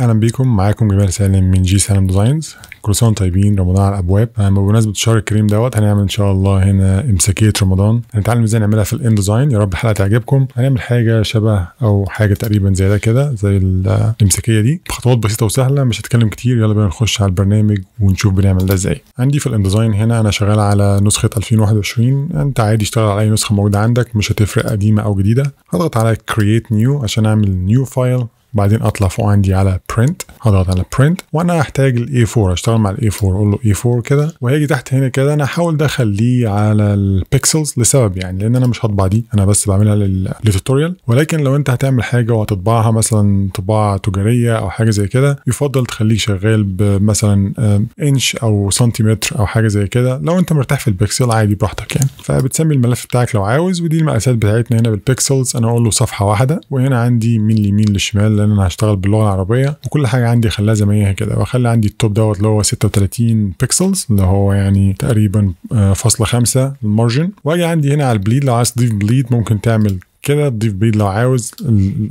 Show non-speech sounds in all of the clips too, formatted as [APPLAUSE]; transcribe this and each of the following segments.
اهلا بيكم معاكم جمال سالم من جي سالم ديزاينز كل سنه طيبين رمضان على الابواب بمناسبه الشهر الكريم دوت هنعمل ان شاء الله هنا امساكيه رمضان هنتعلم ازاي نعملها في الان ديزاين يا رب الحلقه تعجبكم هنعمل حاجه شبه او حاجه تقريبا زي ده كده زي الامساكيه دي بخطوات بسيطه وسهله مش هتكلم كتير يلا بينا نخش على البرنامج ونشوف بنعمل ده ازاي عندي في الان ديزاين هنا انا شغال على نسخه 2021 انت عادي اشتغل على اي نسخه موجوده عندك مش هتفرق قديمه او جديده هضغط على كرييت نيو عشان اعمل نيو فايل بعدين اطلع فوق عندي على برنت هضغط على برنت وانا هحتاج الاي 4 اشتغل مع الاي 4 اقول له اي 4 كده وهيجي تحت هنا كده انا هحاول ده اخليه على البيكسلز لسبب يعني لان انا مش هطبع دي انا بس بعملها للتوتوريال ولكن لو انت هتعمل حاجه وهتطبعها مثلا طباعه تجاريه او حاجه زي كده يفضل تخليه شغال بمثلا انش او سنتيمتر او حاجه زي كده لو انت مرتاح في البيكسل عادي براحتك يعني فبتسمي الملف بتاعك لو عاوز ودي المقاسات بتاعتنا هنا بالبيكسلز انا اقول له صفحه واحده وهنا عندي من اليمين للشمال لان انا هشتغل باللغه العربيه وكل حاجه عندي خلاها زي ما هي كده واخلي عندي التوب دوت اللي هو 36 بيكسلز اللي هو يعني تقريبا آه، فاصلة خمسة المارجن واجي عندي هنا على البليد لو عايز تضيف بليد ممكن تعمل كده تضيف بيض لو عاوز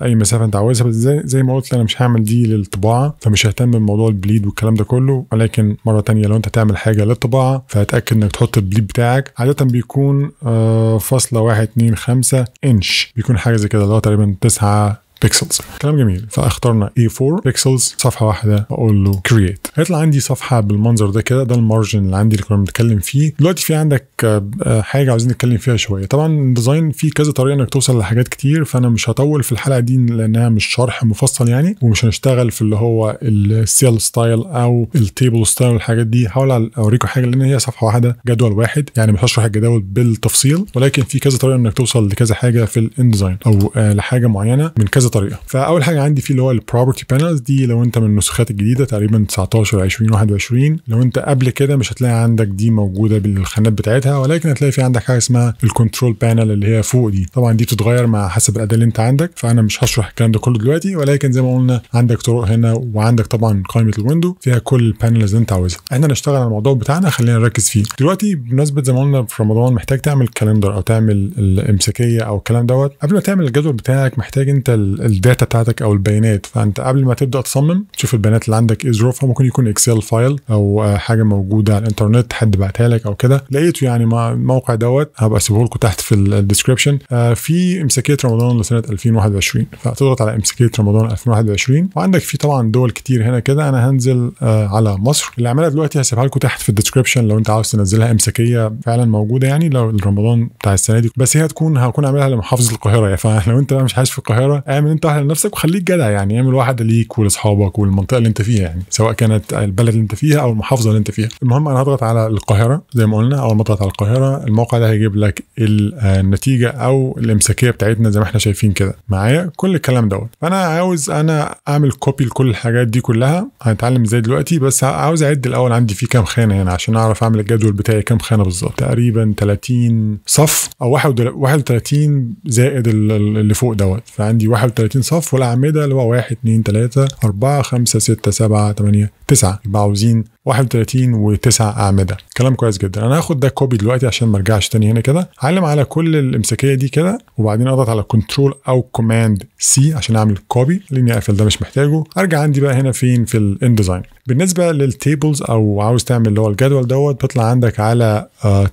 اي مسافه انت عاوزها بس زي, زي ما قلت انا مش هعمل دي للطباعه فمش ههتم بموضوع البليد والكلام ده كله ولكن مره تانية لو انت تعمل حاجه للطباعه فهتاكد انك تحط البليد بتاعك عاده بيكون آه، فاصله واحد اتنين خمسة انش بيكون حاجه زي كده اللي هو تقريبا تسعة بيكسلز كلام جميل فاخترنا A4 e بيكسلز صفحه واحده واقول له كرييت هيطلع عندي صفحه بالمنظر ده كده ده المارجن اللي عندي اللي كنا بنتكلم فيه دلوقتي في عندك آه، آه، حاجه عاوزين نتكلم فيها شويه طبعا الديزاين فيه كذا طريقه انك توصل لحاجات كتير فانا مش هطول في الحلقه دي لانها مش شرح مفصل يعني ومش هنشتغل في اللي هو السيل ستايل او التيبل ستايل والحاجات دي هحاول اوريكم حاجه لان هي صفحه واحده جدول واحد يعني مش هشرح الجداول بالتفصيل ولكن في كذا طريقه انك توصل لكذا حاجه في الانديزاين او آه، لحاجه معينه من كذا طريقه فاول حاجه عندي في اللي هو البروبرتي بانلز دي لو انت من النسخات الجديده تقريبا 19 20 21 لو انت قبل كده مش هتلاقي عندك دي موجوده بالخانات بتاعتها ولكن هتلاقي في عندك حاجه اسمها الكنترول بانل اللي هي فوق دي طبعا دي بتتغير مع حسب الاداه اللي انت عندك فانا مش هشرح الكلام ده كله دلوقتي ولكن زي ما قلنا عندك طرق هنا وعندك طبعا قائمه الويندو فيها كل البانلز اللي انت عاوزها احنا نشتغل على الموضوع بتاعنا خلينا نركز فيه دلوقتي بمناسبه زي ما قلنا في رمضان محتاج تعمل كالندر او تعمل الامسكيه او الكلام دوت قبل ما تعمل الجدول بتاعك محتاج انت الداتا بتاعتك او البيانات فانت قبل ما تبدا تصمم تشوف البيانات اللي عندك ايه ظروفها ممكن يكون اكسل فايل او آه، حاجه موجوده على الانترنت حد بعتها لك او كده لقيته يعني مع الموقع دوت هبقى اسيبه لكم تحت في الديسكربشن آه، في امساكيه رمضان لسنه 2021 فتضغط على امساكيه رمضان 2021 وعندك في طبعا دول كتير هنا كده انا هنزل آه، على مصر اللي عملها دلوقتي هسيبها لكم تحت في الديسكربشن لو انت عاوز تنزلها امساكيه فعلا موجوده يعني لو رمضان بتاع السنه دي بس هي هتكون هكون عاملها لمحافظه القاهره [LAUGHS] يعني فلو انت مش عايش في القاهره اعمل من انت واحد لنفسك وخليك جدع يعني اعمل واحده ليك ولاصحابك والمنطقه اللي انت فيها يعني سواء كانت البلد اللي انت فيها او المحافظه اللي انت فيها المهم انا هضغط على القاهره زي ما قلنا اول ما اضغط على القاهره الموقع ده هيجيب لك النتيجه او الامساكيه بتاعتنا زي ما احنا شايفين كده معايا كل الكلام دوت فانا عاوز انا اعمل كوبي لكل الحاجات دي كلها هنتعلم ازاي دلوقتي بس عاوز اعد الاول عندي في كام خانه هنا عشان اعرف اعمل الجدول بتاعي كام خانه بالظبط تقريبا 30 صف او 31 زائد اللي فوق دوت فعندي 31 30 صف والأعمدة اللي هو 1 2 3 4 5 6 7 8 9 يبقى عاوزين 31 و9 أعمدة كلام كويس جدا أنا هاخد ده كوبي دلوقتي عشان ما ارجعش تاني هنا كده هعلم على كل الإمساكية دي كده وبعدين أضغط على كنترول أو كوماند سي عشان أعمل كوبي لأني أقفل ده مش محتاجه أرجع عندي بقى هنا فين في الإنديزاين بالنسبه للتيبلز او عاوز تعمل اللي هو الجدول دوت بيطلع عندك على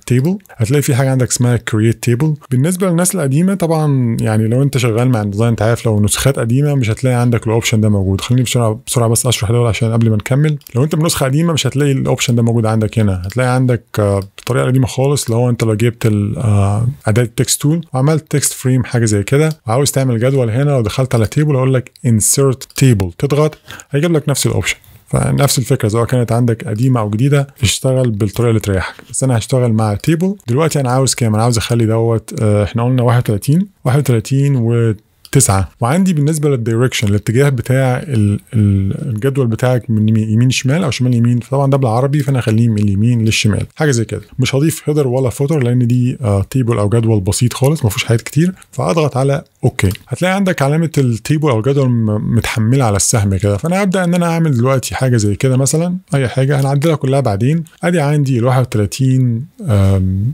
تيبل آه، uh, هتلاقي في حاجه عندك اسمها كرييت تيبل بالنسبه للناس القديمه طبعا يعني لو انت شغال مع ديزاين انت عارف لو نسخات قديمه مش هتلاقي عندك الاوبشن ده موجود خليني بسرعه بسرعه بس اشرح دول عشان قبل ما نكمل لو انت بنسخه قديمه مش هتلاقي الاوبشن ده موجود عندك هنا هتلاقي عندك uh, القديمه قديمه خالص اللي هو انت لو جبت آه، اداه التكست تول وعملت تكست فريم حاجه زي كده وعاوز تعمل جدول هنا لو دخلت على تيبل اقول لك انسيرت تيبل تضغط هيجيب لك نفس الاوبشن فنفس الفكره سواء كانت عندك قديمه او جديده اشتغل بالطريقه اللي تريحك بس انا هشتغل مع تيبل دلوقتي انا عاوز كام انا عاوز اخلي دوت آه، احنا قلنا 31 31 و تسعة وعندي بالنسبة للدايركشن الاتجاه بتاع الجدول بتاعك من يمين, شمال او شمال يمين طبعا ده بالعربي فانا هخليه من اليمين للشمال حاجة زي كده مش هضيف هيدر ولا فوتر لان دي تيبل آه، او جدول بسيط خالص ما فيهوش حاجات كتير فاضغط على اوكي هتلاقي عندك علامة التيبل او الجدول متحملة على السهم كده فانا هبدا ان انا اعمل دلوقتي حاجة زي كده مثلا اي حاجة هنعدلها كلها بعدين ادي عندي ال 31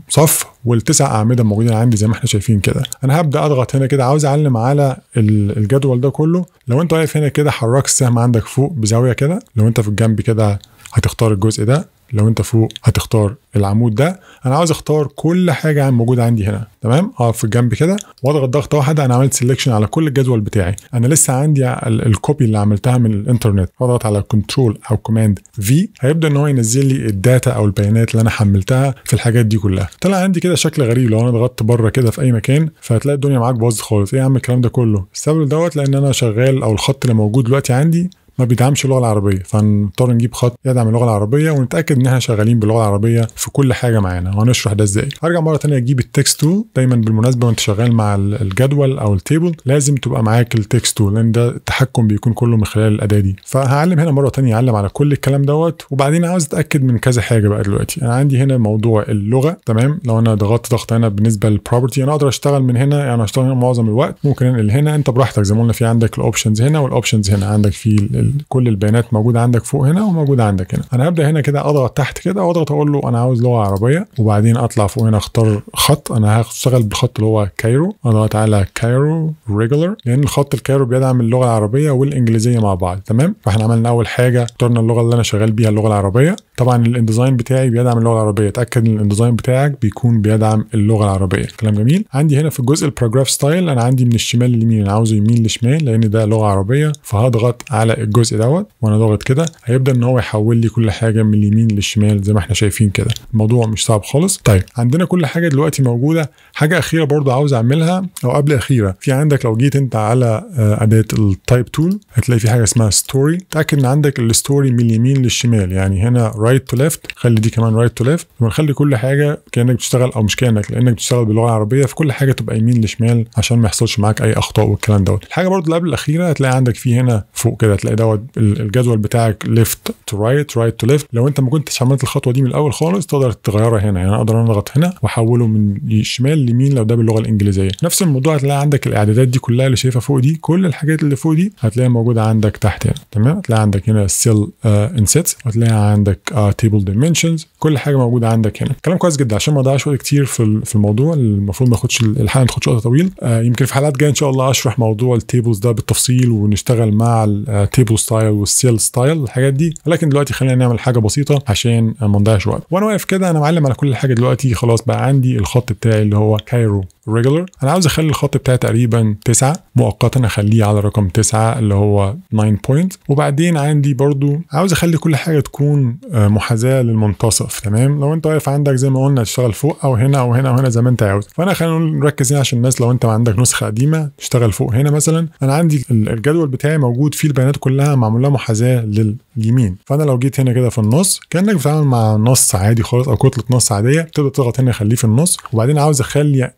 صف والتسع اعمده موجودين عندي زي ما احنا شايفين كده انا هبدا اضغط هنا كده عاوز اعلم على الجدول ده كله لو انت واقف هنا كده حرك السهم عندك فوق بزاويه كده لو انت في الجنب كده هتختار الجزء ده لو انت فوق هتختار العمود ده انا عاوز اختار كل حاجه موجوده عندي هنا تمام اقف في الجنب كده واضغط ضغطه واحده انا عملت سيلكشن على كل الجدول بتاعي انا لسه عندي الكوبي اللي عملتها من الانترنت اضغط على كنترول او كوماند في هيبدا ان هو ينزل لي الداتا او البيانات اللي انا حملتها في الحاجات دي كلها طلع عندي كده شكل غريب لو انا ضغطت بره كده في اي مكان فهتلاقي الدنيا معاك باظت خالص ايه يا عم الكلام ده كله السبب دوت لان انا شغال او الخط اللي موجود دلوقتي عندي ما بيدعمش اللغه العربيه فنضطر نجيب خط يدعم اللغه العربيه ونتاكد ان احنا شغالين باللغه العربيه في كل حاجه معانا وهنشرح ده ازاي هرجع مره ثانيه اجيب التكست تول دايما بالمناسبه وانت شغال مع الجدول او التيبل لازم تبقى معاك التكست تول لان ده التحكم بيكون كله من خلال الاداه دي فهعلم هنا مره ثانيه اعلم على كل الكلام دوت وبعدين عاوز اتاكد من كذا حاجه بقى دلوقتي انا عندي هنا موضوع اللغه تمام لو انا ضغطت ضغط هنا بالنسبه للبروبرتي انا اقدر اشتغل من هنا يعني اشتغل هنا معظم الوقت ممكن انقل هنا انت براحتك زي ما قلنا في عندك الاوبشنز هنا والاوبشنز هنا عندك في كل البيانات موجوده عندك فوق هنا وموجوده عندك هنا انا هبدا هنا كده اضغط تحت كده واضغط اقول له انا عاوز لغه عربيه وبعدين اطلع فوق هنا اختار خط انا هشتغل بالخط اللي هو كايرو اضغط على كايرو ريجولار لان الخط الكايرو بيدعم اللغه العربيه والانجليزيه مع بعض تمام فاحنا عملنا اول حاجه اخترنا اللغه اللي انا شغال بيها اللغه العربيه طبعا الانديزاين بتاعي بيدعم اللغه العربيه اتاكد ان الانديزاين بتاعك بيكون بيدعم اللغه العربيه كلام جميل عندي هنا في الجزء البروجراف ستايل انا عندي من الشمال لليمين انا عاوزه يمين لشمال لان ده لغه عربيه فهضغط على الجزء دوت وانا ضاغط كده هيبدا ان هو يحول لي كل حاجه من اليمين للشمال زي ما احنا شايفين كده الموضوع مش صعب خالص طيب عندنا كل حاجه دلوقتي موجوده حاجه اخيره برضه عاوز اعملها او قبل اخيره في عندك لو جيت انت على آه، اداه التايب تول هتلاقي في حاجه اسمها ستوري تاكد ان عندك الستوري من اليمين للشمال يعني هنا رايت تو ليفت خلي دي كمان رايت تو ليفت ونخلي كل حاجه كانك بتشتغل او مش كانك لانك بتشتغل باللغه العربيه فكل حاجه تبقى يمين لشمال عشان ما يحصلش معاك اي اخطاء والكلام دوت الحاجه برضه اللي قبل الاخيره هتلاقي عندك في هنا فوق كده هتلاقي دوت الجدول بتاعك ليفت تو رايت رايت تو ليفت لو انت ما كنتش عملت الخطوه دي من الاول خالص تقدر تغيرها هنا يعني اقدر اضغط هنا واحوله من شمال لمين لو ده باللغه الانجليزيه نفس الموضوع هتلاقي عندك الاعدادات دي كلها اللي شايفها فوق دي كل الحاجات اللي فوق دي هتلاقيها موجوده عندك تحت هنا تمام هتلاقي عندك هنا سيل انسيتس هتلاقي عندك تيبل آه، دايمنشنز كل حاجه موجوده عندك هنا كلام كويس جدا عشان ما اضيعش وقت كتير في في الموضوع المفروض ما اخدش الحلقه ما تاخدش وقت طويل uh, يمكن في حلقات جايه ان شاء الله اشرح موضوع التيبلز ده بالتفصيل ونشتغل مع التيبل آه، تو ستايل والسيل ستايل الحاجات دي لكن دلوقتي خلينا نعمل حاجه بسيطه عشان ما نضيعش وقت وانا واقف كده انا معلم على كل حاجه دلوقتي خلاص بقى عندي الخط بتاعي اللي هو كايرو regular انا عاوز اخلي الخط بتاعي تقريبا 9 مؤقتا اخليه على رقم 9 اللي هو 9 بوينت وبعدين عندي برضو عاوز اخلي كل حاجه تكون آه، محاذاه للمنتصف تمام لو انت واقف عندك زي ما قلنا تشتغل فوق او هنا او هنا او هنا زي ما انت عاوز فانا خلينا نركز هنا عشان الناس لو انت عندك نسخه قديمه تشتغل فوق هنا مثلا انا عندي الجدول بتاعي موجود فيه البيانات كلها معمول لها محاذاه لليمين فانا لو جيت هنا كده في النص كانك بتتعامل مع نص عادي خالص او كتله نص عاديه تبدا تضغط هنا يخليه في النص وبعدين عاوز اخلي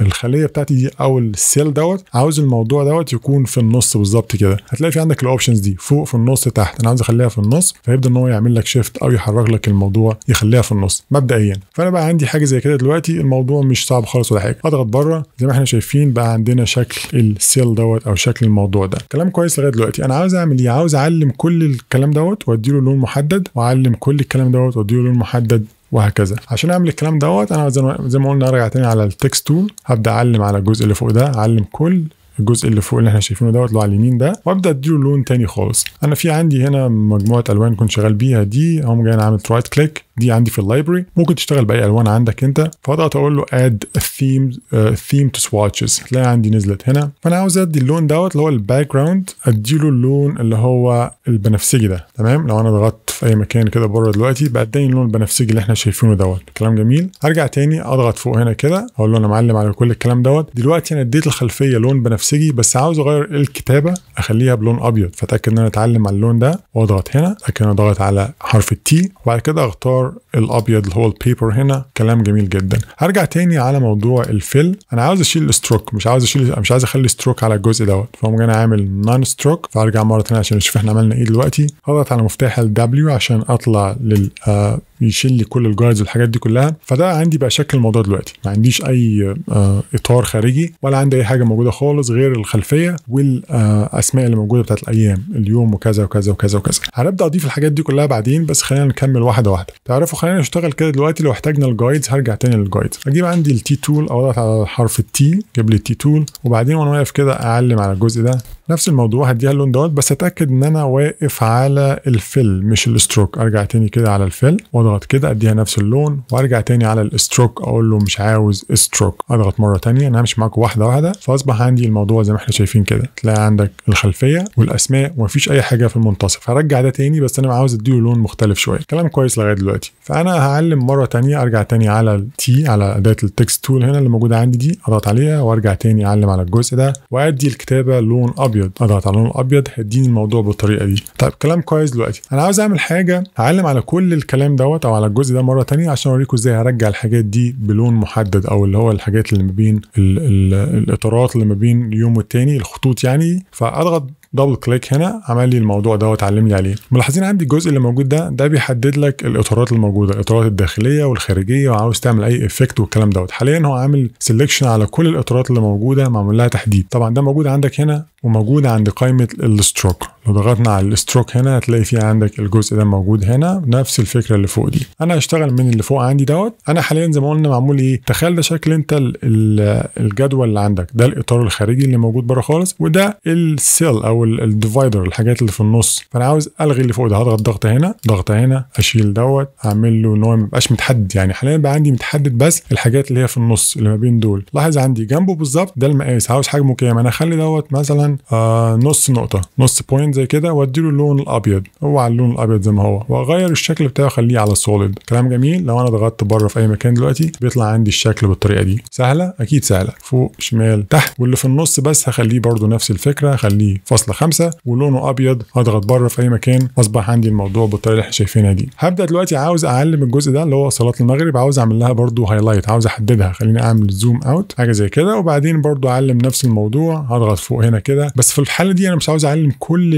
الخليه بتاعتي دي او السيل دوت عاوز الموضوع دوت يكون في النص بالظبط كده هتلاقي في عندك الاوبشنز دي فوق في النص تحت انا عاوز اخليها في النص فيبدا ان هو يعمل لك شيفت او يحرك لك الموضوع يخليها في النص مبدئيا فانا بقى عندي حاجه زي كده دلوقتي الموضوع مش صعب خالص ولا حاجه اضغط بره زي ما احنا شايفين بقى عندنا شكل السيل دوت او شكل الموضوع ده كلام كويس لغايه دلوقتي انا عاوز اعمل ايه عاوز اعلم كل الكلام دوت واديله لون محدد واعلم كل الكلام دوت واديله لون محدد وهكذا عشان اعمل الكلام دوت انا زي ما قلنا ارجع تاني على التكست تول هبدا اعلم على الجزء اللي فوق ده اعلم كل الجزء اللي فوق اللي احنا شايفينه دوت اللي على اليمين ده وابدا اديله لون تاني خالص انا في عندي هنا مجموعه الوان كنت شغال بيها دي اقوم جاي عامل رايت كليك دي عندي في اللايبرري ممكن تشتغل باي الوان عندك انت فاضغط اقول له اد ثيم ثيم تو سواتشز تلاقي عندي نزلت هنا فانا عاوز ادي اللون دوت اللي هو الباك جراوند اديله اللون اللي هو البنفسجي ده تمام لو انا ضغطت في اي مكان كده بره دلوقتي بقى اداني اللون البنفسجي اللي احنا شايفينه دوت كلام جميل ارجع تاني اضغط فوق هنا كده اقول له انا معلم على كل الكلام دوت دلوقتي انا اديت الخلفيه لون بنفسجي بس عاوز اغير الكتابه اخليها بلون ابيض فاتاكد ان انا اتعلم على اللون ده واضغط هنا اتاكد ان انا ضغط على حرف التي وبعد كده اختار الكلر الابيض اللي هو البيبر هنا كلام جميل جدا هرجع تاني على موضوع الفيل انا عاوز اشيل الستروك مش عاوز اشيل مش عايز اخلي ستروك على الجزء دوت فاقوم انا عامل نون ستروك فارجع مره ثانيه عشان اشوف احنا عملنا ايه دلوقتي هضغط على مفتاح ال W عشان اطلع لل آه، يشيل لي كل الجايدز والحاجات دي كلها فده عندي بقى شكل الموضوع دلوقتي ما عنديش اي آه، اطار خارجي ولا عندي اي حاجه موجوده خالص غير الخلفيه والاسماء اللي موجوده بتاعت الايام اليوم وكذا وكذا وكذا وكذا هنبدا اضيف الحاجات دي كلها بعدين بس خلينا نكمل واحده واحده تعرفوا خلينا نشتغل كده دلوقتي لو احتاجنا الجايدز هرجع تاني للجايدز اجيب عندي التي تول اضغط على حرف التي جاب لي التي تول وبعدين وانا واقف كده اعلم على الجزء ده نفس الموضوع هديها اللون دوت بس اتاكد ان انا واقف على الفيل مش الاستروك ارجع تاني كده على الفيل واضغط كده اديها نفس اللون وارجع تاني على الاستروك اقول له مش عاوز استروك اضغط مره تانية انا همشي معاكم واحده واحده فاصبح عندي الموضوع زي ما احنا شايفين كده تلاقي عندك الخلفيه والاسماء ومفيش اي حاجه في المنتصف هرجع ده تاني بس انا عاوز اديه لون مختلف شويه كلام كويس لغايه دلوقتي فانا هعلم مره تانية ارجع تاني على التي على اداه التكست تول هنا اللي موجوده عندي دي اضغط عليها وارجع تاني اعلم على الجزء ده وادي الكتابه لون ابيض الابيض اضغط آه، على اللون الابيض هيديني الموضوع بالطريقه دي طيب كلام كويس دلوقتي انا عاوز اعمل حاجه هعلم على كل الكلام دوت او على الجزء ده مره تانية عشان اوريكم ازاي هرجع الحاجات دي بلون محدد او اللي هو الحاجات اللي ما بين الاطارات اللي ما بين اليوم والتاني الخطوط يعني فاضغط دبل كليك هنا عمل لي الموضوع ده واتعلم لي عليه ملاحظين عندي الجزء اللي موجود ده ده بيحدد لك الاطارات الموجوده الاطارات الداخليه والخارجيه وعاوز تعمل اي افكت والكلام دوت حاليا هو عامل سيلكشن على كل الاطارات اللي موجوده معمول لها تحديد طبعا ده موجود عندك هنا وموجود عند قائمه الستروك لو ضغطنا على الستروك هنا هتلاقي في عندك الجزء ده موجود هنا نفس الفكره اللي فوق دي انا هشتغل من اللي فوق عندي دوت انا حاليا زي ما قلنا معمول ايه تخيل ده شكل انت الجدول اللي عندك ده الاطار الخارجي اللي موجود بره خالص وده السيل او الديفايدر الحاجات اللي في النص فانا عاوز الغي اللي فوق ده هضغط ضغطه هنا ضغطه هنا اشيل دوت اعمل له ان هو ما يبقاش متحدد يعني حاليا بقى عندي متحدد بس الحاجات اللي هي في النص اللي ما بين دول لاحظ عندي جنبه بالظبط ده المقاس عاوز حجمه كام انا اخلي دوت مثلا آه نص نقطه نص بوينت زي كده واديله اللون الابيض هو على اللون الابيض زي ما هو واغير الشكل بتاعه اخليه على سوليد كلام جميل لو انا ضغطت بره في اي مكان دلوقتي بيطلع عندي الشكل بالطريقه دي سهله اكيد سهله فوق شمال تحت واللي في النص بس هخليه برده نفس الفكره هخليه فاصله خمسة ولونه ابيض هضغط بره في اي مكان اصبح عندي الموضوع بالطريقه اللي احنا شايفينها دي هبدا دلوقتي عاوز اعلم الجزء ده اللي هو صلاه المغرب عاوز اعمل لها برده هايلايت عاوز احددها خليني اعمل زوم اوت حاجه زي كده وبعدين برده اعلم نفس الموضوع هضغط فوق هنا كده بس في الحاله دي انا مش عاوز اعلم كل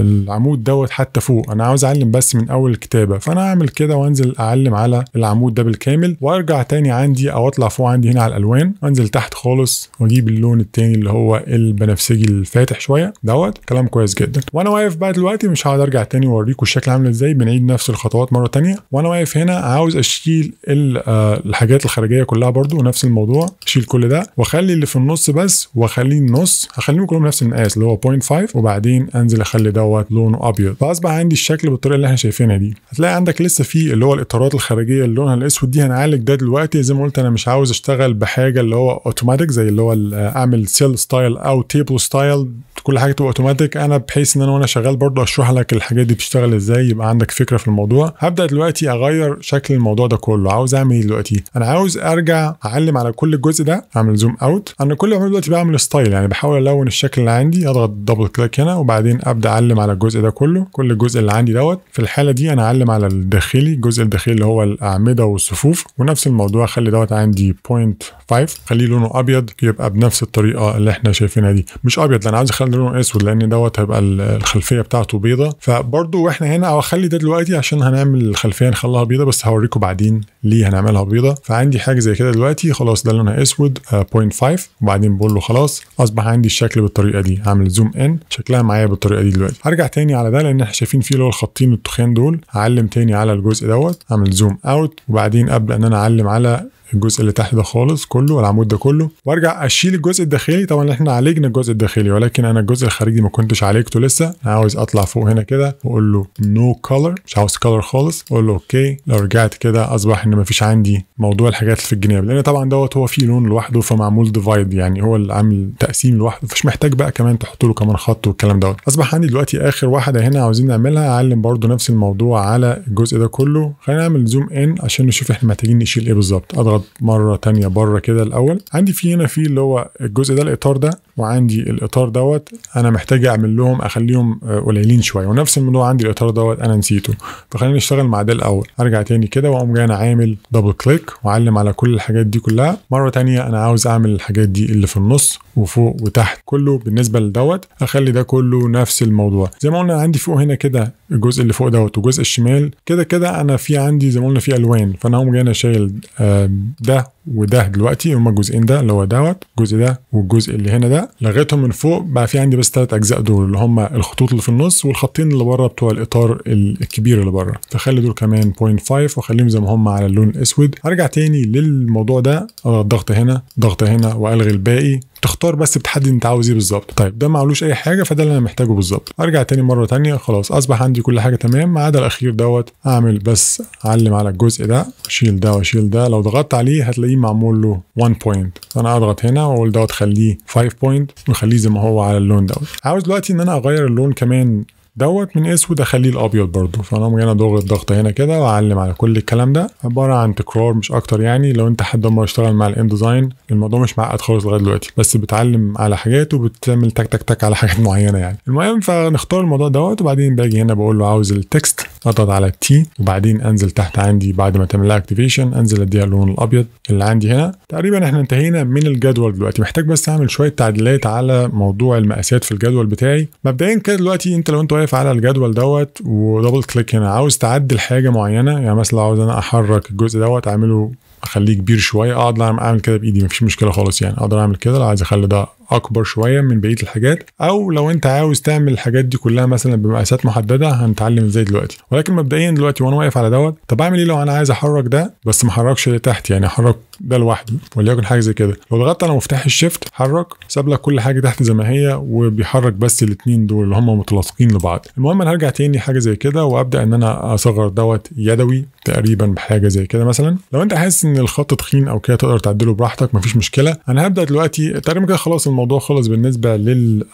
العمود دوت حتى فوق انا عاوز اعلم بس من اول الكتابه فانا هعمل كده وانزل اعلم على العمود ده بالكامل وارجع تاني عندي او اطلع فوق عندي هنا على الالوان وانزل تحت خالص واجيب اللون التاني اللي هو البنفسجي الفاتح شويه دوت كلام كويس جدا وانا واقف بقى دلوقتي مش هقعد ارجع تاني واوريكم الشكل عامل ازاي بنعيد نفس الخطوات مره تانيه وانا واقف هنا عاوز اشيل آه، الحاجات الخارجيه كلها برده نفس الموضوع اشيل كل ده واخلي اللي في النص بس واخليه النص هخليهم كلهم نفس المقاس اللي هو 0.5 وبعدين انزل اخلي دوت لونه ابيض فاصبح عندي الشكل بالطريقه اللي احنا شايفينها دي هتلاقي عندك لسه في اللي هو الاطارات الخارجيه اللي لونها الاسود دي هنعالج ده دلوقتي زي ما قلت انا مش عاوز اشتغل بحاجه اللي هو اوتوماتيك زي اللي هو اعمل سيل ستايل او تيبل ستايل كل حاجه تبقى اوتوماتيك انا بحيث ان انا وانا شغال برضه اشرح لك الحاجات دي بتشتغل ازاي يبقى عندك فكره في الموضوع هبدا دلوقتي اغير شكل الموضوع ده كله عاوز اعمل ايه دلوقتي انا عاوز ارجع اعلم على كل الجزء ده اعمل زوم اوت انا كل اللي بعمله دلوقتي بعمل ستايل يعني بحاول الون الشكل اللي عندي اضغط دبل كليك هنا وبعدين عايزين ابدا اعلم على الجزء ده كله كل الجزء اللي عندي دوت في الحاله دي انا اعلم على الداخلي الجزء الداخلي اللي هو الاعمده والصفوف ونفس الموضوع اخلي دوت عندي 0.5 خليه لونه ابيض يبقى بنفس الطريقه اللي احنا شايفينها دي مش ابيض انا عايز اخلي لونه اسود لان دوت هيبقى الخلفيه بتاعته بيضه فبرضه واحنا هنا او اخلي ده دلوقتي عشان هنعمل الخلفيه نخليها بيضه بس هوريكم بعدين ليه هنعملها بيضه فعندي حاجه زي كده دلوقتي خلاص ده لونها اسود 0.5 آه، وبعدين بقول له خلاص اصبح عندي الشكل بالطريقه دي هعمل زوم ان شكلها معايا بالطريقه دي دلوقتي هرجع تاني على ده لان احنا شايفين فيه اللي هو الخطين التخين دول هعلم تاني على الجزء دوت اعمل زوم اوت وبعدين ابدا ان انا اعلم على الجزء اللي تحت ده خالص كله العمود ده كله وارجع اشيل الجزء الداخلي طبعا احنا عالجنا الجزء الداخلي ولكن انا الجزء الخارجي ما كنتش عالجته لسه انا عاوز اطلع فوق هنا كده واقول له نو no كلر مش عاوز كلر خالص اقول له اوكي لو رجعت كده اصبح ان ما فيش عندي موضوع الحاجات اللي في الجناب لان طبعا دوت هو فيه لون لوحده فمعمول ديفايد يعني هو اللي عامل تقسيم لوحده مش محتاج بقى كمان تحط له كمان خط والكلام دوت اصبح عندي دلوقتي اخر واحده هنا عاوزين نعملها اعلم برده نفس الموضوع على الجزء ده كله خلينا نعمل زوم ان عشان نشوف احنا محتاجين نشيل ايه بالظبط اضغط الاطارات مره تانية بره كده الاول عندي في هنا في اللي هو الجزء ده الاطار ده وعندي الاطار دوت انا محتاج اعمل لهم اخليهم آه، قليلين شويه ونفس الموضوع عندي الاطار دوت انا نسيته فخلينا نشتغل مع ده الاول ارجع تاني كده واقوم جاي انا عامل دبل كليك واعلم على كل الحاجات دي كلها مره تانية انا عاوز اعمل الحاجات دي اللي في النص وفوق وتحت كله بالنسبه لدوت اخلي ده كله نفس الموضوع زي ما قلنا عندي فوق هنا كده الجزء اللي فوق دوت والجزء الشمال كده كده انا في عندي زي ما قلنا في الوان فانا هقوم جاي انا شايل آه، ده وده دلوقتي هما الجزئين ده اللي هو دوت الجزء ده والجزء اللي هنا ده لغيتهم من فوق بقى في عندي بس ثلاث اجزاء دول اللي هما الخطوط اللي في النص والخطين اللي بره بتوع الاطار الكبير اللي بره فخلي دول كمان 0.5 واخليهم زي ما هما على اللون الاسود هرجع تاني للموضوع ده اضغط آه، هنا ضغط هنا والغي الباقي تختار بس بتحدد انت عاوز ايه بالظبط طيب ده ما عملوش اي حاجه فده اللي انا محتاجه بالظبط ارجع تاني مره تانية خلاص اصبح عندي كل حاجه تمام ما عدا الاخير دوت اعمل بس اعلم على الجزء ده اشيل ده واشيل ده لو ضغطت عليه هتلاقيه معمول له 1 بوينت فانا اضغط هنا واقول دوت خليه 5 بوينت وخليه زي ما هو على اللون دوت عاوز دلوقتي ان انا اغير اللون كمان دوت من اسود اخليه الابيض برضو فانا قوم اضغط ضغط ضغطه هنا كده واعلم على كل الكلام ده عباره عن تكرار مش اكتر يعني لو انت حد عمره اشتغل مع الام ديزاين الموضوع مش معقد خالص لغايه دلوقتي بس بتعلم على حاجات وبتعمل تك تك تك على حاجات [LAUGHS] معينه يعني المهم فنختار الموضوع دوت وبعدين باجي هنا بقول له عاوز التكست اضغط على تي وبعدين انزل تحت عندي بعد ما تعمل لها اكتيفيشن انزل اديها اللون الابيض اللي عندي هنا تقريبا احنا انتهينا من الجدول دلوقتي محتاج بس اعمل شويه تعديلات على موضوع المقاسات في الجدول بتاعي مبدئيا كده دلوقتي انت لو انت واقف واقف على الجدول دوت ودبل كليك هنا عاوز تعدل حاجه معينه يعني مثلا عاوز انا احرك الجزء دوت اعمله اخليه كبير شويه اقعد اعمل كده بايدي مفيش مشكله خالص يعني اقدر اعمل كده لو عايز اخلي ده اكبر شويه من بقيه الحاجات او لو انت عاوز تعمل الحاجات دي كلها مثلا بمقاسات محدده هنتعلم ازاي دلوقتي ولكن مبدئيا دلوقتي وانا واقف على دوت طب اعمل ايه لو انا عايز احرك ده بس ما احركش لتحت يعني احرك ده لوحده وليكن حاجه زي كده لو ضغطت على مفتاح الشيفت حرك ساب لك كل حاجه تحت زي ما هي وبيحرك بس الاثنين دول اللي هم متلاصقين لبعض المهم انا هرجع تاني حاجه زي كده وابدا ان انا اصغر دوت يدوي تقريبا بحاجه زي كده مثلا لو انت حاسس ان الخط تخين او كده تقدر تعدله براحتك مفيش مشكله انا هبدا دلوقتي تقريبا كده خلاص الموضوع خلص بالنسبه لل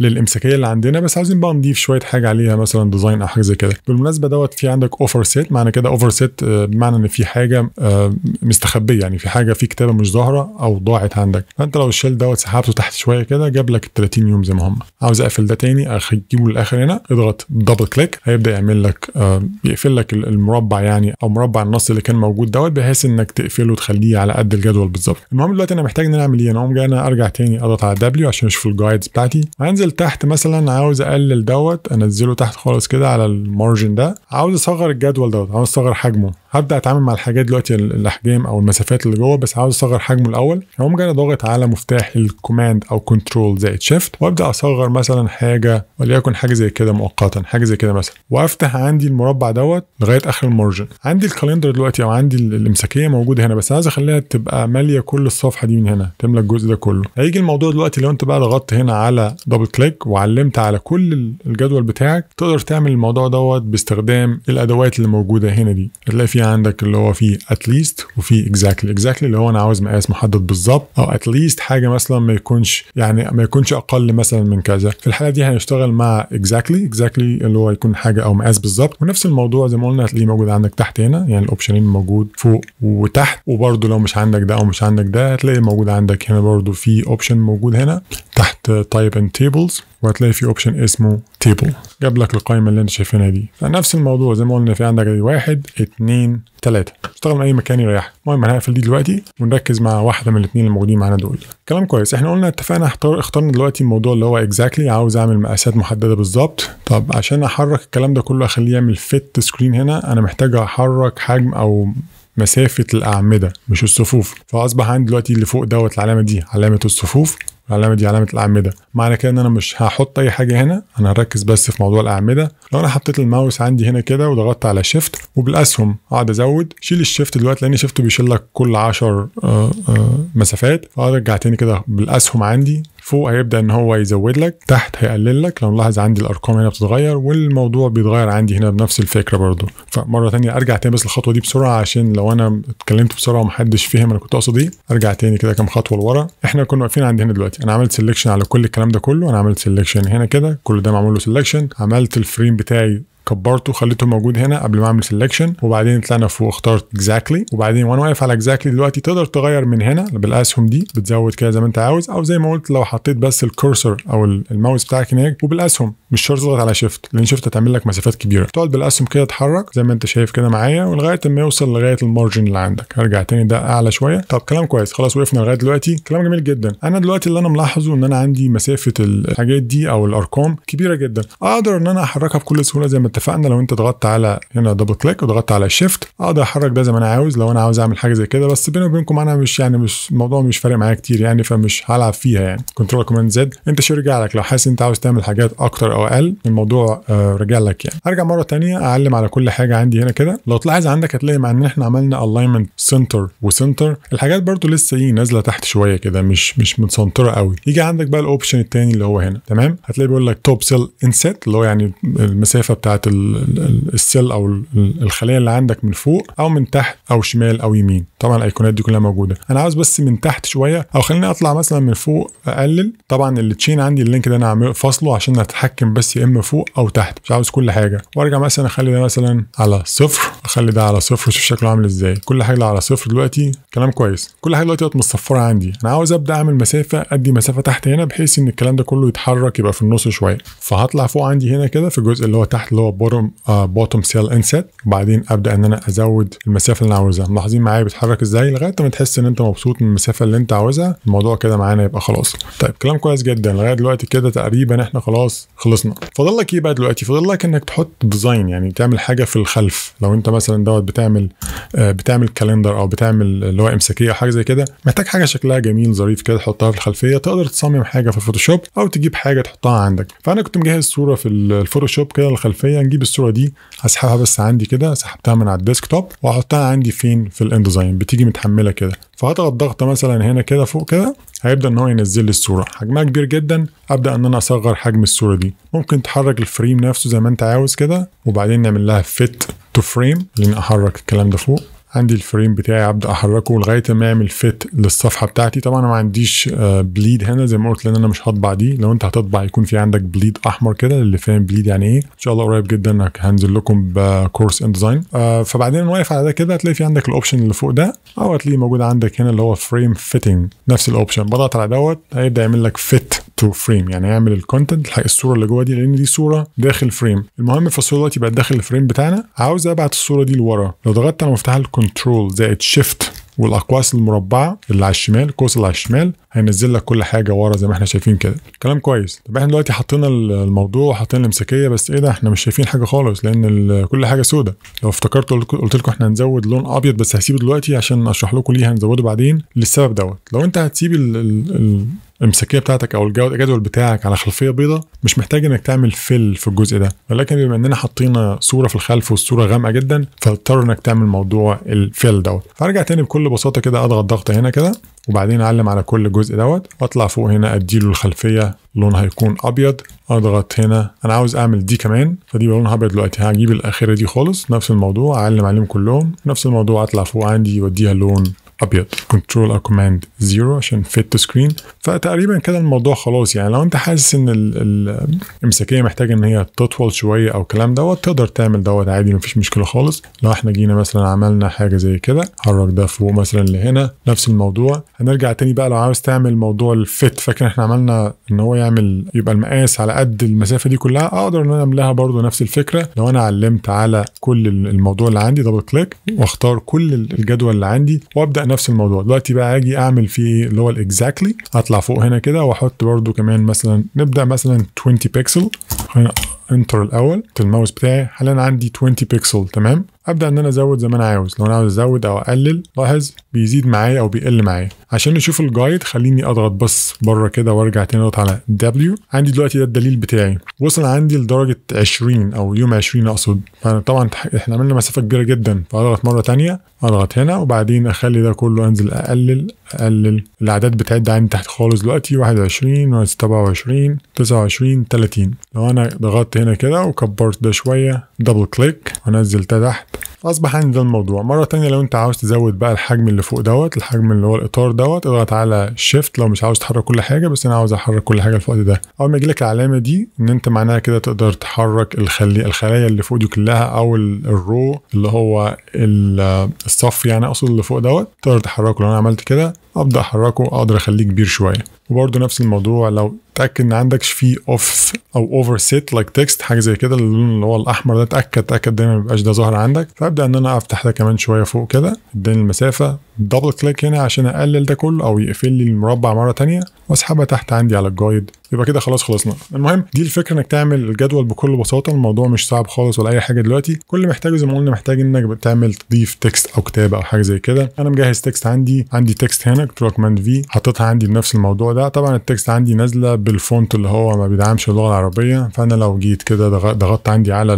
للامساكيه اللي عندنا بس عاوزين بقى نضيف شويه حاجه عليها مثلا ديزاين او حاجه زي كده بالمناسبه دوت في عندك اوفر سيت معنى كده اوفر آه، سيت بمعنى ان في حاجه آه، مستخبيه يعني في حاجه في كتابه مش ظاهره او ضاعت عندك فانت لو الشيل دوت سحبته تحت شويه كده جاب لك ال 30 يوم زي ما هم عاوز اقفل ده تاني اجيبه للاخر هنا اضغط دبل كليك هيبدا يعمل لك آه، يقفل لك المربع يعني او مربع النص اللي كان موجود دوت بحيث انك تقفله وتخليه على قد الجدول بالظبط المهم دلوقتي انا محتاج ان انا اعمل ايه انا جاي انا ارجع تاني اضغط على دبليو عشان اشوف الجايدز بتاعتي هنزل تحت مثلا عاوز اقلل دوت انزله تحت خالص كده على المارجن ده عاوز اصغر الجدول دوت عاوز اصغر حجمه هبدا اتعامل مع الحاجات دلوقتي الاحجام او المسافات اللي جوه بس عاوز اصغر حجمه الاول هقوم جاي ضاغط على مفتاح الكوماند او كنترول زائد شيفت وابدا اصغر مثلا حاجه وليكن حاجه زي كده مؤقتا حاجه زي كده مثلا وافتح عندي المربع دوت لغايه اخر المارجن عندي الكالندر دلوقتي او عندي الامساكيه موجوده هنا بس عايز اخليها تبقى ماليه كل الصفحه دي من هنا تملى الجزء ده كله هيجي الموضوع الموضوع دلوقتي لو انت بقى ضغطت هنا على دبل كليك وعلمت على كل الجدول بتاعك تقدر تعمل الموضوع دوت باستخدام الادوات اللي موجوده هنا دي هتلاقي في عندك اللي هو في اتليست وفي اكزاكتلي اكزاكتلي اللي هو انا عاوز مقاس محدد بالظبط او اتليست حاجه مثلا ما يكونش يعني ما يكونش اقل مثلا من كذا في الحاله دي هنشتغل مع اكزاكتلي اكزاكتلي اللي هو يكون حاجه او مقاس بالظبط ونفس الموضوع زي ما قلنا هتلاقيه موجود عندك تحت هنا يعني الاوبشنين موجود فوق وتحت وبرده لو مش عندك ده او مش عندك ده هتلاقي موجود عندك هنا برده في اوبشن موجود هنا تحت تايب ان تيبلز وهتلاقي في اوبشن اسمه تيبل جاب لك القائمه اللي انت شايفينها دي فنفس الموضوع زي ما قلنا في عندك دي واحد اثنين ثلاثه اشتغل من اي مكان يريحك المهم هنقفل دي دلوقتي ونركز مع واحده من الاثنين الموجودين معانا دول كلام كويس احنا قلنا اتفقنا اخترنا دلوقتي الموضوع اللي هو اكزاكتلي exactly. عاوز اعمل مقاسات محدده بالظبط طب عشان احرك الكلام ده كله اخليه يعمل فيت سكرين هنا انا محتاج احرك حجم او مسافه الاعمده مش الصفوف فاصبح عندي دلوقتي اللي فوق دوت العلامه دي علامه الصفوف العلامه دي علامه الاعمده معنى كده ان انا مش هحط اي حاجه هنا انا هركز بس في موضوع الاعمده لو انا حطيت الماوس عندي هنا كده وضغطت على شيفت وبالاسهم اقعد ازود شيل الشيفت دلوقتي لان شيفت بيشيل لك كل 10 آه، آه، مسافات فارجع تاني كده بالاسهم عندي فوق هيبدا ان هو يزود لك تحت هيقلل لك لو نلاحظ عندي الارقام هنا بتتغير والموضوع بيتغير عندي هنا بنفس الفكره برضو فمره تانية ارجع تاني بس الخطوه دي بسرعه عشان لو انا اتكلمت بسرعه ومحدش فهم انا كنت اقصد ايه ارجع تاني كده كام خطوه لورا احنا كنا واقفين عند هنا دلوقتي دلوقتي انا عملت سيلكشن على كل الكلام ده كله انا عملت سيلكشن هنا كده كل ده معمول له سيلكشن عملت الفريم بتاعي كبرته خليته موجود هنا قبل ما اعمل سيلكشن وبعدين طلعنا فوق اخترت اكزاكتلي exactly. وبعدين وانا واقف على اكزاكتلي exactly دلوقتي تقدر تغير من هنا بالاسهم دي بتزود كده زي ما انت عاوز او زي ما قلت لو حطيت بس الكورسر او الماوس بتاعك هناك وبالاسهم مش شرط تضغط على شيفت لان شيفت هتعمل لك مسافات كبيره تقعد بالاسهم كده تحرك زي ما انت شايف كده معايا ولغايه ما يوصل لغايه المارجن اللي عندك هرجع تاني ده اعلى شويه طب كلام كويس خلاص وقفنا لغايه دلوقتي كلام جميل جدا انا دلوقتي اللي انا ملاحظه ان انا عندي مسافه الحاجات دي او الارقام كبيره جدا اقدر ان انا احركها بكل سهوله زي ما اتفقنا لو انت ضغطت على هنا دبل كليك وضغطت على شيفت اقدر احرك ده زي ما انا عاوز لو انا عاوز اعمل حاجه زي كده بس بيني وبينكم انا مش يعني مش الموضوع مش فارق معايا كتير يعني فمش هلعب فيها يعني كنترول كوماند زد انت شو رجع لك لو حاسس انت عاوز تعمل حاجات اكتر او اقل الموضوع آه رجع لك يعني ارجع مره ثانيه اعلم على كل حاجه عندي هنا كده لو تلاحظ عندك هتلاقي مع ان احنا عملنا الاينمنت سنتر وسنتر الحاجات برده لسه ايه نازله تحت شويه كده مش مش متسنطره قوي يجي عندك بقى الاوبشن الثاني اللي هو هنا تمام هتلاقي بيقول لك توب سيل انسيت اللي هو يعني المسافه بتاعه بتاعت السيل او الخليه اللي عندك من فوق او من تحت او شمال او يمين طبعا الايقونات دي كلها موجوده انا عاوز بس من تحت شويه او خليني اطلع مثلا من فوق اقلل طبعا التشين عندي اللينك ده انا فاصله عشان اتحكم بس يا اما فوق او تحت مش عاوز كل حاجه وارجع مثلا اخلي ده مثلا على صفر اخلي ده على صفر شوف شكله عامل ازاي كل حاجه على صفر دلوقتي كلام كويس كل حاجه دلوقتي متصفره عندي انا عاوز ابدا اعمل مسافه ادي مسافه تحت هنا بحيث ان الكلام ده كله يتحرك يبقى في النص شويه فهطلع فوق عندي هنا كده في الجزء اللي هو تحت اللي هو بوتوم بوتوم سيل انسيت وبعدين ابدا ان انا ازود المسافه اللي انا عاوزها ملاحظين معايا بيتحرك ازاي لغايه ما تحس ان انت مبسوط من المسافه اللي انت عاوزها الموضوع كده معانا يبقى خلاص طيب كلام كويس جدا لغايه دلوقتي كده تقريبا احنا خلاص خلصنا فاضل لك ايه بقى دلوقتي فاضل لك انك تحط ديزاين يعني تعمل حاجه في الخلف لو انت مثلا دوت بتعمل آه، بتعمل كالندر او بتعمل اللي هو امساكيه او حاجه زي كده محتاج حاجه شكلها جميل ظريف كده تحطها في الخلفيه تقدر تصمم حاجه في الفوتوشوب او تجيب حاجه تحطها عندك فانا كنت مجهز صوره في الفوتوشوب كده الخلفيه نجيب الصوره دي هسحبها بس عندي كده سحبتها من على الديسك توب واحطها عندي فين في الانديزاين بتيجي متحمله كده فهضغط ضغطه مثلا هنا كده فوق كده هيبدا ان هو ينزل لي الصوره حجمها كبير جدا ابدا ان انا اصغر حجم الصوره دي ممكن تحرك الفريم نفسه زي ما انت عاوز كده وبعدين نعمل لها فيت تو فريم خليني احرك الكلام ده فوق عندي الفريم بتاعي ابدا احركه لغايه ما يعمل فيت للصفحه بتاعتي طبعا انا ما عنديش بليد آه، هنا زي ما قلت لان انا مش هطبع دي لو انت هتطبع يكون في عندك بليد احمر كده اللي فاهم بليد يعني ايه ان شاء الله قريب جدا هنزل لكم بكورس ان ديزاين فبعدين واقف على ده كده هتلاقي في عندك الاوبشن اللي فوق ده او هتلاقيه موجود عندك هنا اللي هو فريم فيتنج نفس الاوبشن بضغط على دوت هيبدا يعمل لك فيت تو فريم يعني هيعمل الكونتنت الحق الصوره اللي جوه دي لان دي صوره داخل فريم المهم في الصوره دلوقتي بقت داخل الفريم بتاعنا عاوز ابعت الصوره دي لورا لو ضغطت على مفتاح الكنترول زائد شيفت والاقواس المربعه اللي على الشمال القوس اللي على الشمال هينزل لك كل حاجه ورا زي ما احنا شايفين كده كلام كويس طب احنا دلوقتي حطينا الموضوع وحطينا الامساكيه بس ايه ده احنا مش شايفين حاجه خالص لان كل حاجه سودة لو افتكرت قلت لكم احنا هنزود لون ابيض بس هسيبه دلوقتي عشان اشرح لكم ليه هنزوده بعدين للسبب دوت لو انت هتسيب ال المسكيه بتاعتك او الجدول بتاعك على خلفيه بيضاء مش محتاج انك تعمل فيل في الجزء ده ولكن بما اننا حطينا صوره في الخلف والصوره غامقه جدا فاضطر انك تعمل موضوع الفيل دوت فارجع تاني بكل بساطه كده اضغط ضغطه هنا كده وبعدين اعلم على كل جزء دوت واطلع فوق هنا اديله الخلفيه لونها هيكون ابيض اضغط هنا انا عاوز اعمل دي كمان فدي بلونها ابيض دلوقتي هجيب الاخيره دي خالص نفس الموضوع اعلم عليهم كلهم نفس الموضوع اطلع فوق عندي واديها لون ابيض كنترول او كوماند زيرو عشان فيت تو سكرين فتقريبا كده الموضوع خلاص يعني لو انت حاسس ان الامساكيه محتاجه ان هي تطول شويه او الكلام دوت تقدر تعمل دوت عادي مفيش مشكله خالص لو احنا جينا مثلا عملنا حاجه زي كده حرك ده فوق مثلا لهنا نفس الموضوع هنرجع تاني بقى لو عاوز تعمل موضوع الفيت فاكر احنا عملنا ان هو يعمل يبقى المقاس على قد المسافه دي كلها اقدر ان انا املاها برده نفس الفكره لو انا علمت على كل الموضوع اللي عندي دبل كليك واختار كل الجدول اللي عندي وابدا نفس الموضوع دلوقتي بقى اجي اعمل فيه اللي هو الاكزاكتلي هطلع فوق هنا كده واحط برده كمان مثلا نبدا مثلا 20 بيكسل هنا انتر الاول الماوس بتاعي حاليا عندي 20 بيكسل تمام ابدا ان انا ازود زي ما انا عاوز لو انا عاوز ازود او اقلل لاحظ بيزيد معايا او بيقل معايا عشان نشوف الجايد خليني اضغط بس بره كده وارجع تاني اضغط على W عندي دلوقتي ده الدليل بتاعي وصل عندي لدرجه 20 او يوم 20 اقصد فطبعا احنا عملنا مسافه كبيره جدا فاضغط مره ثانيه اضغط هنا وبعدين اخلي ده كله انزل اقلل اقلل الاعداد بتعد عندي تحت خالص دلوقتي 21 27 29 30 لو انا ضغطت هنا كده وكبرت ده شويه دبل كليك وانزل ده تحت اصبح عندي ده الموضوع مره تانية لو انت عاوز تزود بقى الحجم اللي فوق دوت الحجم اللي هو الاطار دوت اضغط على شيفت لو مش عاوز تحرك كل حاجه بس انا عاوز احرك كل حاجه الفوق ده اول ما يجيلك العلامه دي ان انت معناها كده تقدر تحرك الخلي الخلايا اللي فوق دي كلها او الرو اللي هو الصف يعني اقصد اللي فوق دوت تقدر تحركه لو انا عملت كده ابدا احركه اقدر اخليه كبير شويه وبرده نفس الموضوع لو تاكد ان عندكش في اوف او اوفر سيت لايك تكست حاجه زي كده اللون اللي هو الاحمر ده تاكد تاكد دايما ما يبقاش ده ظاهر عندك فابدا ان انا افتح ده كمان شويه فوق كده اديني المسافه دبل كليك هنا عشان اقلل ده كله او يقفل لي المربع مره ثانيه واسحبها تحت عندي على الجايد يبقى كده خلاص خلصنا المهم دي الفكره انك تعمل الجدول بكل بساطه الموضوع مش صعب خالص ولا اي حاجه دلوقتي كل محتاجه زي ما قلنا محتاج انك تعمل تضيف تكست او كتابه او حاجه زي كده انا مجهز تكست عندي عندي تكست هنا كنت كوماند في حطيتها عندي بنفس الموضوع ده طبعا التكست عندي نازله بالفونت اللي هو ما بيدعمش اللغه العربيه فانا لو جيت كده ضغطت عندي على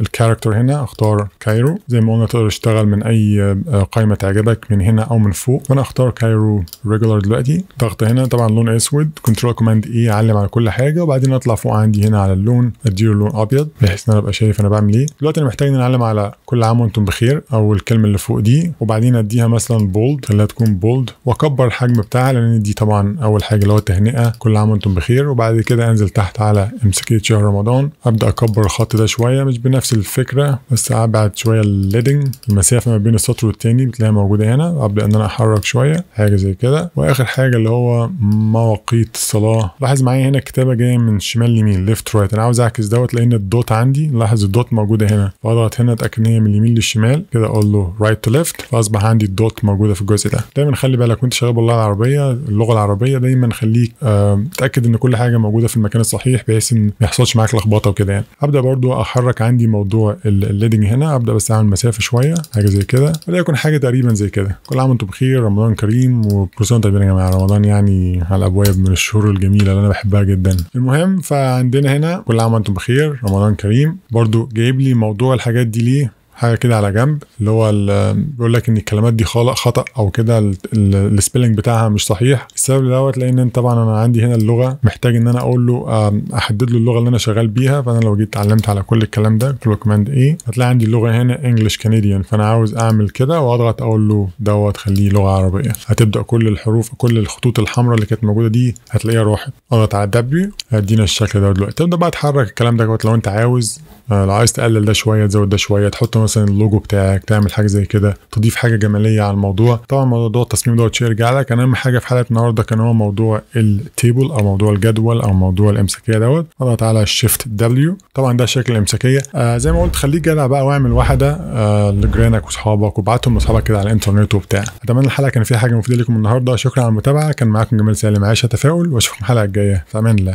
الكاركتر آه، هنا اختار كايرو زي ما قلنا تقدر تشتغل من اي آه، قائمه تعجبك من هنا او من فوق فانا اختار كايرو ريجولار دلوقتي ضغط هنا طبعا عباره عن لون اسود كنترول كوماند اي اعلم على كل حاجه وبعدين اطلع فوق عندي هنا على اللون اديله لون ابيض بحيث ان انا ابقى شايف انا بعمل ايه دلوقتي انا محتاج ان اعلم على كل عام وانتم بخير او الكلمه اللي فوق دي وبعدين اديها مثلا بولد خليها تكون بولد واكبر الحجم بتاعها لان دي طبعا اول حاجه اللي هو التهنئه كل عام وانتم بخير وبعد كده انزل تحت على امسكيه شهر رمضان ابدا اكبر الخط ده شويه مش بنفس الفكره بس ابعد شويه الليدنج المسافه ما بين السطر والتاني بتلاقيها موجوده هنا ابدا ان انا احرك شويه حاجه زي كده واخر حاجه اللي هو مواقيت الصلاه لاحظ معايا هنا الكتابه جايه من شمال لمين ليفت رايت انا عاوز اعكس دوت لان الدوت عندي لاحظ الدوت موجوده هنا فاضغط هنا اتاكد ان هي من اليمين للشمال كده اقول له رايت تو ليفت فاصبح عندي الدوت موجوده في الجزء ده دايما خلي بالك وانت شغال باللغه العربيه اللغه العربيه دايما خليك اتاكد آه، ان كل حاجه موجوده في المكان الصحيح بحيث ان ما يحصلش معاك لخبطه وكده يعني هبدا برضو احرك عندي موضوع الليدنج هنا ابدا بس اعمل مسافه شويه حاجه زي كده وليكن حاجه تقريبا زي كده كل عام وانتم بخير رمضان كريم وكل سنه طيبين يا جماعه رمضان يعني على الابواب من الشهور الجميله اللي انا بحبها جدا المهم فعندنا هنا كل عام وانتم بخير رمضان كريم برضو جايب لي موضوع الحاجات دي ليه حاجه كده على جنب اللي هو بيقول لك ان الكلمات دي خطا او كده السبيلنج بتاعها مش صحيح السبب دوت لان طبعا انا عندي هنا اللغه محتاج ان انا اقول له احدد له اللغه اللي انا شغال بيها فانا لو جيت اتعلمت على كل الكلام ده كل كوماند اي هتلاقي عندي اللغه هنا انجلش كنديان فانا عاوز اعمل كده واضغط اقول له دوت خليه لغه عربيه هتبدا كل الحروف كل الخطوط الحمراء اللي كانت موجوده دي هتلاقيها راحت اضغط على دبليو هيدينا الشكل ده دلوقتي تبدا بقى تحرك الكلام ده لو انت عاوز آه، لو عايز تقلل ده شويه تزود ده شويه تحط مثلا اللوجو بتاعك تعمل حاجه زي كده تضيف حاجه جماليه على الموضوع طبعا موضوع التصميم دوت شيء يرجع لك انا اهم حاجه في حلقه النهارده كان هو موضوع التيبل او موضوع الجدول او موضوع الامساكيه دوت اضغط على الشيفت دبليو طبعا ده شكل الامساكيه آه زي ما قلت خليك جدع بقى واعمل واحده آه لجيرانك واصحابك وابعتهم لاصحابك كده على الانترنت وبتاع اتمنى الحلقه كان فيها حاجه مفيده لكم النهارده شكرا على المتابعه كان معاكم جمال سالم عايشه تفاؤل واشوفكم الحلقه الجايه في امان الله